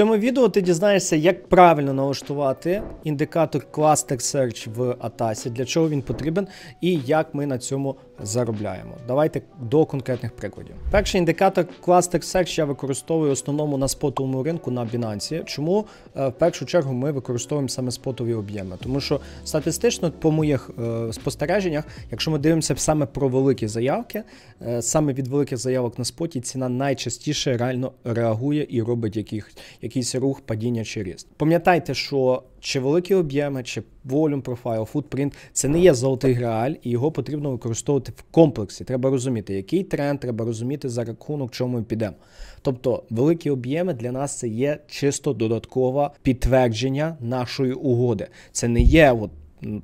цьому відео ти дізнаєшся, як правильно налаштувати індикатор Cluster Search в Атасі, для чого він потрібен і як ми на цьому заробляємо. Давайте до конкретних прикладів. Перший індикатор Cluster Search я використовую основному на спотовому ринку на Binance. Чому е, в першу чергу ми використовуємо саме спотові об'єми? Тому що статистично, по моїх е, спостереженнях, якщо ми дивимося саме про великі заявки, е, саме від великих заявок на споті ціна найчастіше реально реагує і робить якийсь рух падіння чи ріст. Пам'ятайте, що чи великі об'єми, чи volume profile, footprint – це не є золотий реаль, і його потрібно використовувати в комплексі. Треба розуміти, який тренд, треба розуміти за рахунок, чому ми підемо. Тобто, великі об'єми для нас це є чисто додаткове підтвердження нашої угоди. Це не є от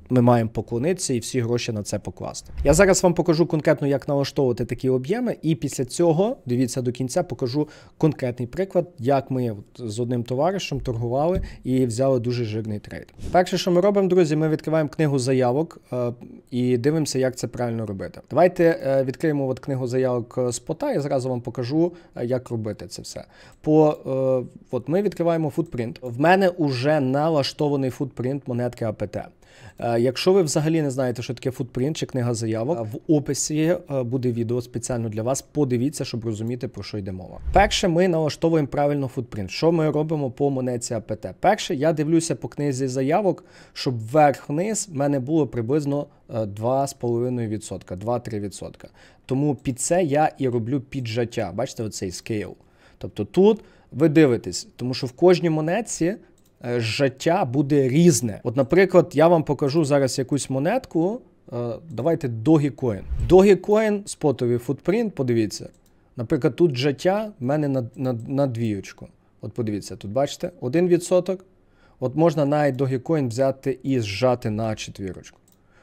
ми маємо поклонитися і всі гроші на це покласти. Я зараз вам покажу конкретно, як налаштовувати такі об'єми, і після цього дивіться до кінця, покажу конкретний приклад, як ми з одним товаришем торгували і взяли дуже жирний трейд. Перше, що ми робимо, друзі, ми відкриваємо книгу заявок е, і дивимося, як це правильно робити. Давайте е, відкриємо от книгу заявок спота е, Я зразу вам покажу, як робити це все. По от ми відкриваємо футпринт. В мене вже налаштований футпринт монетки АПТ. Е, якщо ви взагалі не знаєте, що таке футпринт чи книга заявок, в описі е, буде відео спеціально для вас. Подивіться, щоб розуміти, про що йде мова. Перше, ми налаштовуємо правильно футпринт. Що ми робимо по монеці АПТ? Перше, я дивлюся по книзі заявок, щоб вверх-вниз в мене було приблизно 2,5%, е, 2-3%. Тому під це я і роблю піджаття. Бачите, оцей скейл. Тобто тут. Ви дивитесь, тому що в кожній монетці Е, життя буде різне. От, наприклад, я вам покажу зараз якусь монетку. Е, давайте Dogecoin. Dogecoin, спотовий футпринт, подивіться. Наприклад, тут життя в мене на на, на двіючку. От подивіться, тут бачите, 1%. От можна навіть Dogecoin взяти і зжати на четвірочку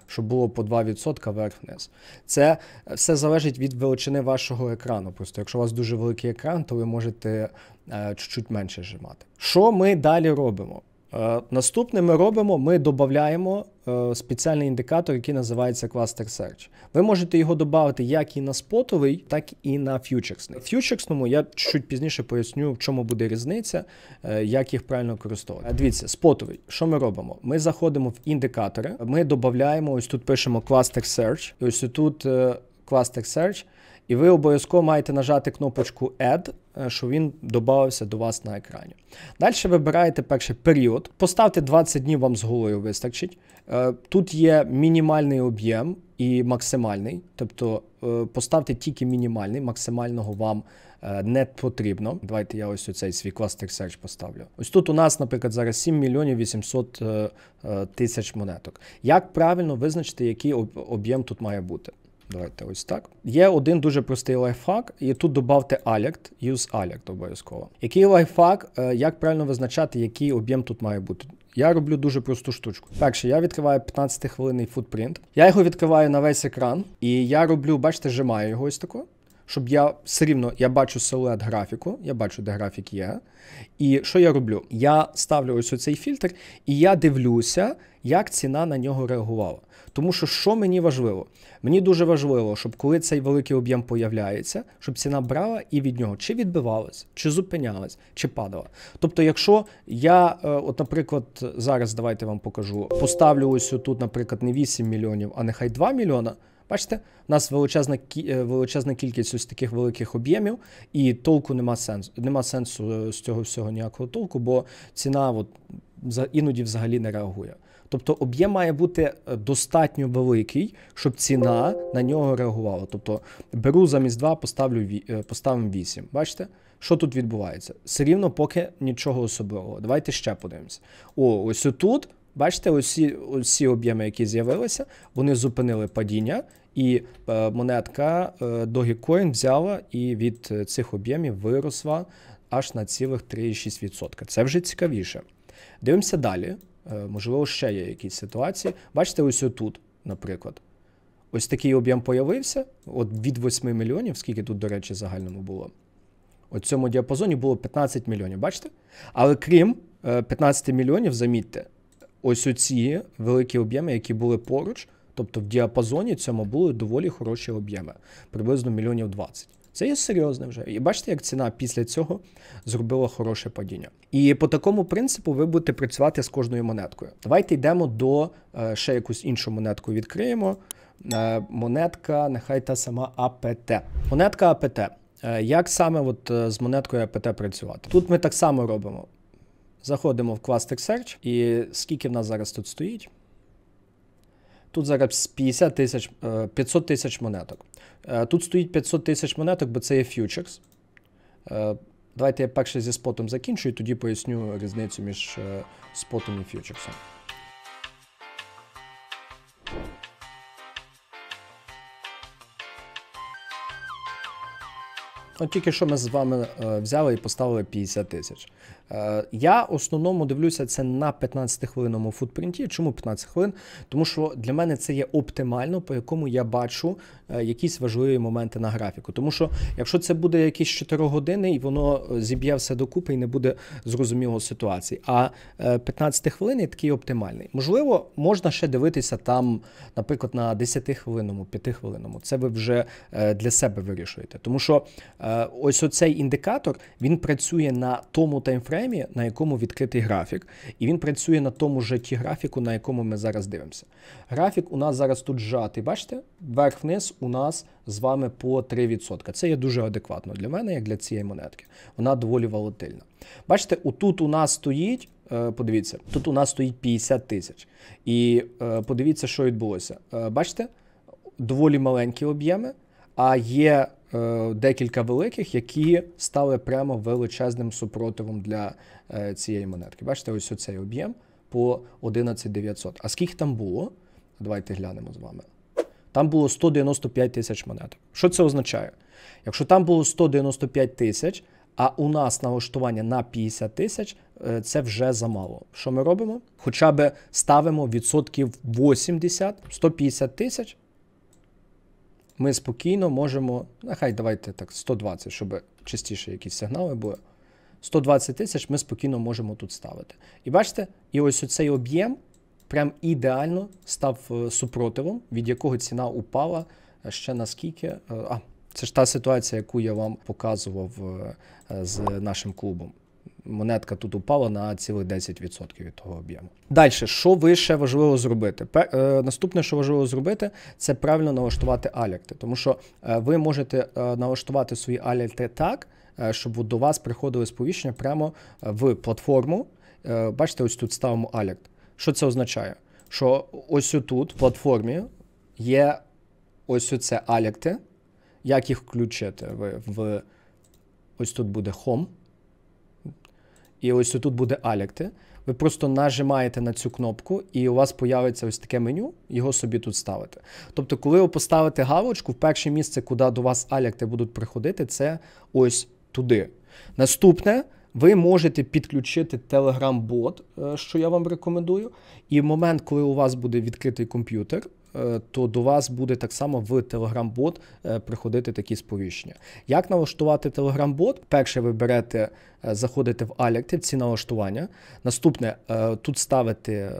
щоб було по 2% вверх-вниз. Це е, все залежить від величини вашого екрану. Просто якщо у вас дуже великий екран, то ви можете е, чуть-чуть менше зжимати. Що ми далі робимо? Е, наступне ми робимо: ми додаємо е, спеціальний індикатор, який називається Cluster Search. Ви можете його додати як і на спотовий, так і на фьючерсний. ф'ючерсному. я чуть пізніше поясню, в чому буде різниця, е, як їх правильно використовувати. Дивіться, спотовий. Що ми робимо? Ми заходимо в індикатори, ми додаємо ось тут пишемо Cluster Search. Ось тут Cluster Search. І ви обов'язково маєте нажати кнопочку Add, е, щоб він додався до вас на екрані. Далі вибираєте перший період. Поставте 20 днів вам з голою вистачить. Е, тут є мінімальний об'єм і максимальний, тобто е, поставте тільки мінімальний, максимального вам не потрібно. Давайте я ось оцей свій кластер серч поставлю. Ось тут у нас, наприклад, зараз 7 мільйонів 800 тисяч монеток. Як правильно визначити, який об'єм тут має бути? Давайте ось так. Є один дуже простий лайфхак, і тут додавте alert, use alert обов'язково. Який лайфхак, е, як правильно визначати, який об'єм тут має бути? Я роблю дуже просту штучку. Перше, я відкриваю 15 хвилинний футпринт. Я його відкриваю на весь екран, і я роблю, бачите, зжимаю його ось тако щоб я все рівно я бачу силует графіку, я бачу, де графік є. І що я роблю? Я ставлю ось цей фільтр, і я дивлюся, як ціна на нього реагувала. Тому що що мені важливо? Мені дуже важливо, щоб коли цей великий об'єм появляється, щоб ціна брала і від нього чи відбивалась, чи зупинялась, чи падала. Тобто, якщо я, е, от, наприклад, зараз давайте вам покажу, поставлю ось тут, наприклад, не 8 мільйонів, а нехай 2 мільйона. Бачите, у нас величезна е, величезна кількість ось таких великих об'ємів, і толку нема сенсу. Нема сенсу е, з цього всього ніякого толку, бо ціна от, іноді взагалі не реагує. Тобто об'єм має бути е, достатньо великий, щоб ціна на нього реагувала. Тобто беру замість 2, поставлю поставимо 8. Бачите, що тут відбувається? Все рівно поки нічого особливого. Давайте ще подивимося. О, ось тут Бачите, усі усі об'єми, які з'явилися, вони зупинили падіння, і е, монетка е, Dogecoin взяла і від е, цих об'ємів виросла аж на цілих 3,6%. Це вже цікавіше. Дивимося далі. Можливо, ще є якісь ситуації. Бачите, ось тут, наприклад. Ось такий об'єм появився, от від 8 мільйонів, скільки тут, до речі, загальному було. У цьому діапазоні було 15 мільйонів, бачите? Але крім 15 мільйонів, замітьте, ось оці великі об'єми, які були поруч, тобто в діапазоні цьому були доволі хороші об'єми, приблизно мільйонів 20. Це є серйозне вже. І бачите, як ціна після цього зробила хороше падіння. І по такому принципу ви будете працювати з кожною монеткою. Давайте йдемо до е, ще якусь іншу монетку. Відкриємо. Е, монетка, нехай та сама АПТ. Монетка АПТ. Е, як саме от з монеткою АПТ працювати? Тут ми так само робимо. Заходимо в кластер Search, і скільки в нас зараз тут стоїть? Тут зараз 50 тисяч 500 е, тисяч монеток. Е, тут стоїть 500 тисяч монеток, бо це є фьючерс. Е, давайте я перше зі спотом закінчу і тоді поясню різницю між спотом і фьючерсом. От тільки що ми з вами е, взяли і поставили 50 тисяч. Е, я в основному дивлюся це на 15-хвилинному футпринті. Чому 15 хвилин? Тому що для мене це є оптимально, по якому я бачу е, якісь важливі моменти на графіку. Тому що якщо це буде якісь 4 години, і воно зіб'є все докупи і не буде зрозуміло ситуації. А 15 хвилин такий оптимальний. Можливо, можна ще дивитися там, наприклад, на 10-хвилинному, 5-хвилинному. Це ви вже для себе вирішуєте. Тому що Е, ось оцей індикатор він працює на тому таймфреймі, на якому відкритий графік, і він працює на тому же ті графіку, на якому ми зараз дивимося. Графік у нас зараз тут жатий. Бачите, верх вниз у нас з вами по 3%. Це є дуже адекватно для мене, як для цієї монетки. Вона доволі волатильна. Бачите, отут у нас стоїть. Е, подивіться, тут у нас стоїть 50 тисяч. І е, подивіться, що відбулося. Бачите, доволі маленькі об'єми, а є Е, декілька великих, які стали прямо величезним супротивом для е, цієї монетки. Бачите, ось оцей об'єм по 11900. А скільки там було? Давайте глянемо з вами. Там було 195 тисяч монеток. Що це означає? Якщо там було 195 тисяч, а у нас налаштування на 50 тисяч е, це вже замало. Що ми робимо? Хоча б ставимо відсотків 80, 150 тисяч ми спокійно можемо. Нехай ну, давайте так, 120, щоб частіше якісь сигнали були. 120 тисяч ми спокійно можемо тут ставити. І бачите, і ось оцей об'єм прям ідеально став е, супротивом, від якого ціна упала е, ще наскільки. Е, а, це ж та ситуація, яку я вам показував з нашим клубом. Монетка тут упала на цілих 10% від того об'єму. Далі, що ви ще важливо зробити? Е, наступне, що важливо зробити, це правильно налаштувати алерти. Тому що е, ви можете е, налаштувати свої алерти так, щоб до вас приходили сповіщення прямо в платформу. Бачите, ось тут ставимо алерт. Що це означає? Що ось тут в платформі є ось оце алерти. Як їх включити? Ви в Ось тут буде Home і ось тут буде алякти. Ви просто нажимаєте на цю кнопку, і у вас появиться ось таке меню, його собі тут ставите. Тобто, коли ви поставите галочку, в перше місце, куди до вас алякти будуть приходити, це ось туди. Наступне. Ви можете підключити Telegram-бот, е, що я вам рекомендую. І в момент, коли у вас буде відкритий комп'ютер, Е, то до вас буде так само в Telegram-бот е, приходити такі сповіщення. Як налаштувати Telegram-бот? Перше, ви берете, е, заходите в алерти, в ці налаштування. Наступне тут ставити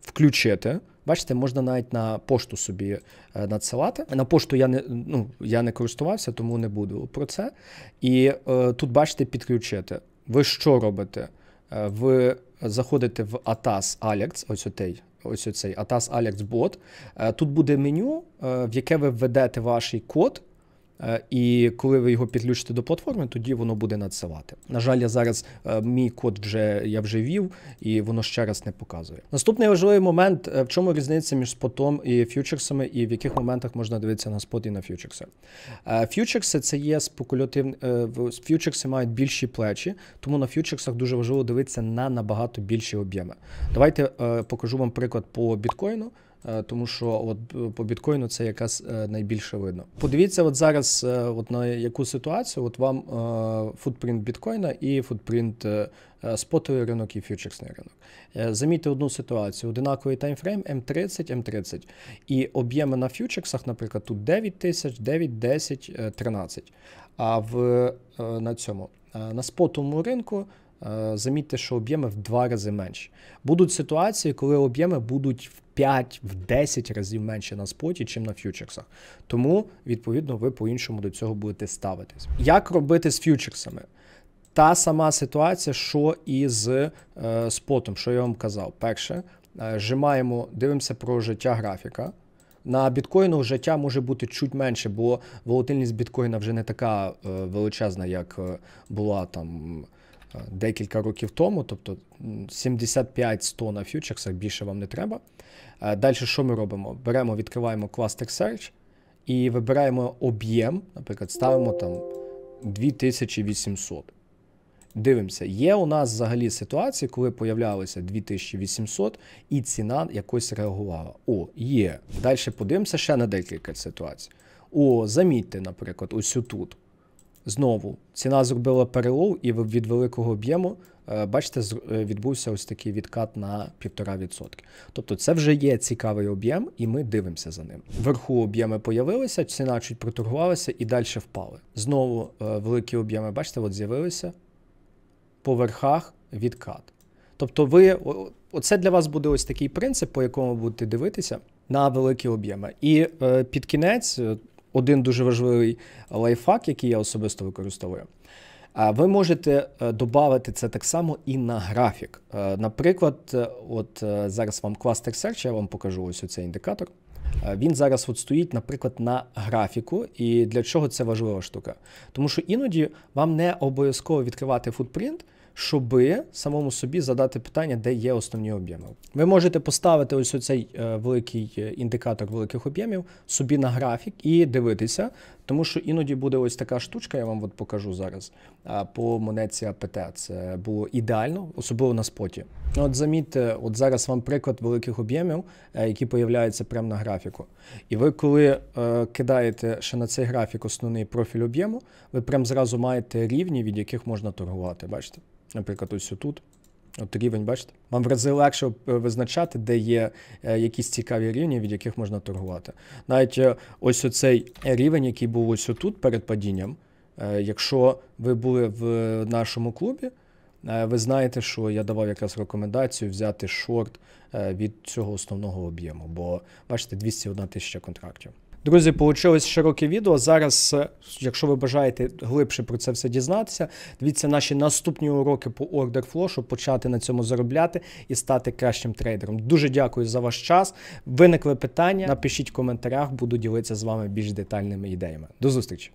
включити. Бачите, можна навіть на пошту собі надсилати. На пошту я не ну я не користувався, тому не буду про це. І тут бачите, підключити. Ви що робите? Е, ви заходите в ATAS Alex, ось отей, ось оцей ATAS Alex бот. Е, тут буде меню, е, в яке ви введете ваш код. Е, і коли ви його підключите до платформи, тоді воно буде надсилати. На жаль, я зараз е, мій код вже я вже вів, і воно ще раз не показує. Наступний важливий момент: е, в чому різниця між спотом і фьючерсами, і в яких моментах можна дивитися на спот і на фьючерси. Фьючерси це є спекулятивні фьючерси мають більші плечі, тому на фьючерсах дуже важливо дивитися на набагато більші об'єми. Давайте покажу вам приклад по біткоїну. Е, тому що от е, по біткоїну це якраз е, найбільше видно. Подивіться, от зараз от на яку ситуацію от вам футпринт біткоїна і футпринт спотовий ринок і фьючерсний ринок. Замітьте одну ситуацію: одинаковий таймфрейм М30, М30. І об'єми на фьючерсах, наприклад, тут 9 тисяч, 9, 10, 13. А в на цьому на спотовому ринку. Е, замітьте, що об'єми в два рази менші. Будуть ситуації, коли об'єми будуть в 5 в 10 разів менше на споті, чим на ф'ючерсах. Тому, відповідно, ви по-іншому до цього будете ставитись. Як робити з ф'ючерсами? Та сама ситуація, що і з е, спотом, що я вам казав. Перше, е, дивимося про життя графіка. На біткоїну життя може бути чуть менше, бо волатильність біткоїна вже не така е, величезна, як е, була там Е, декілька років тому, тобто 75-100 на фьючерсах, більше вам не треба. Е, далі що ми робимо? Беремо, відкриваємо кластер Search і вибираємо об'єм, наприклад, ставимо там 2800. Дивимося, є у нас взагалі ситуації, коли появлялися 2800 і ціна якось реагувала. О, є. Далі подивимося ще на декілька ситуацій. О, замітьте, наприклад, ось тут. Знову ціна зробила перелов, і від великого об'єму, е, бачите, е, відбувся ось такий відкат на 1,5%. Тобто, це вже є цікавий об'єм, і ми дивимося за ним. Вверху об'єми появилися, ціна чуть проторгувалася і далі впали. Знову е, великі об'єми, бачите, от з'явилися по верхах відкат. Тобто, ви оце для вас буде ось такий принцип, по якому будете дивитися на великі об'єми. І під кінець один дуже важливий лайфхак, який я особисто використовую. Ви можете е, додати це так само і на графік. Е, наприклад, е, от зараз вам кластер Search, я вам покажу ось цей індикатор. Е, він зараз от стоїть, наприклад, на графіку. І для чого це важлива штука? Тому що іноді вам не обов'язково відкривати футпринт, щоби самому собі задати питання, де є основні об'єми. Ви можете поставити ось цей е, великий е, індикатор великих об'ємів собі на графік і дивитися, тому що іноді буде ось така штучка, я вам от покажу зараз. По монеці АПТ. Це було ідеально, особливо на споті. От замітьте, от зараз вам приклад великих об'ємів, е, які появляються прямо на графіку. І ви, коли е, кидаєте ще на цей графік основний профіль об'єму, ви прям зразу маєте рівні, від яких можна торгувати. Бачите? Наприклад, ось тут. От рівень, бачите, вам в рази легше е, визначати, де є е, якісь цікаві рівні, від яких можна торгувати. Навіть е, ось оцей рівень, який був ось отут перед падінням. Якщо ви були в нашому клубі, ви знаєте, що я давав якраз рекомендацію взяти шорт від цього основного об'єму, бо бачите, 201 тисяча контрактів. Друзі, получилось широке відео. Зараз, е, якщо ви бажаєте глибше про це все дізнатися, дивіться наші наступні уроки по Orderflow, щоб почати на цьому заробляти і стати кращим трейдером. Дуже дякую за ваш час. Виникли питання. Напишіть в коментарях, буду ділитися з вами більш детальними ідеями. До зустрічі!